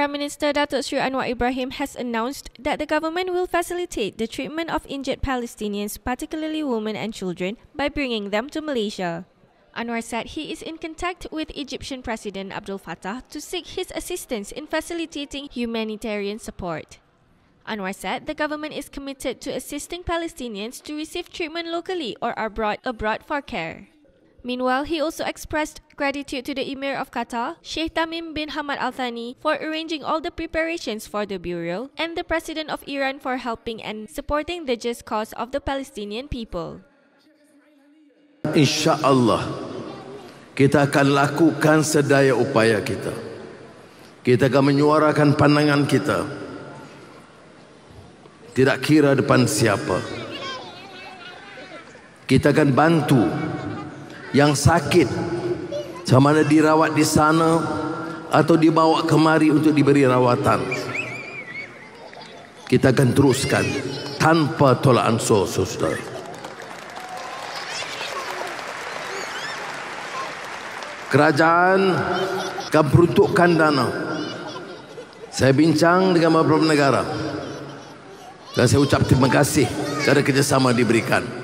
Prime Minister Datuk Sri Anwar Ibrahim has announced that the government will facilitate the treatment of injured Palestinians, particularly women and children, by bringing them to Malaysia. Anwar said he is in contact with Egyptian President Abdel Fattah to seek his assistance in facilitating humanitarian support. Anwar said the government is committed to assisting Palestinians to receive treatment locally or are brought abroad for care. Meanwhile, he also expressed gratitude to the Emir of Qatar, Sheikh Tamim bin Hamad Al Thani, for arranging all the preparations for the burial, and the President of Iran for helping and supporting the just cause of the Palestinian people. Insya Allah, kita akan lakukan sedaya upaya kita. Kita akan menyuarakan pandangan kita. Tidak kira depan siapa. Kita akan bantu. Kita akan bantu yang sakit sama ada dirawat di sana atau dibawa kemari untuk diberi rawatan kita akan teruskan tanpa tolak ansur suster kerajaan akan peruntukkan dana saya bincang dengan beberapa negara dan saya ucap terima kasih kerana kerjasama diberikan.